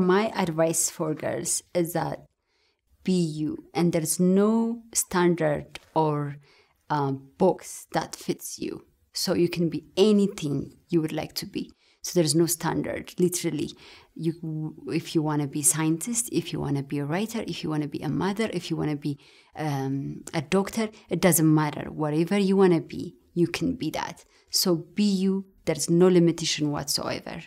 My advice for girls is that be you, and there's no standard or uh, box that fits you. So you can be anything you would like to be. So there's no standard. Literally, you if you want to be a scientist, if you want to be a writer, if you want to be a mother, if you want to be um, a doctor, it doesn't matter. Whatever you want to be, you can be that. So be you. There's no limitation whatsoever.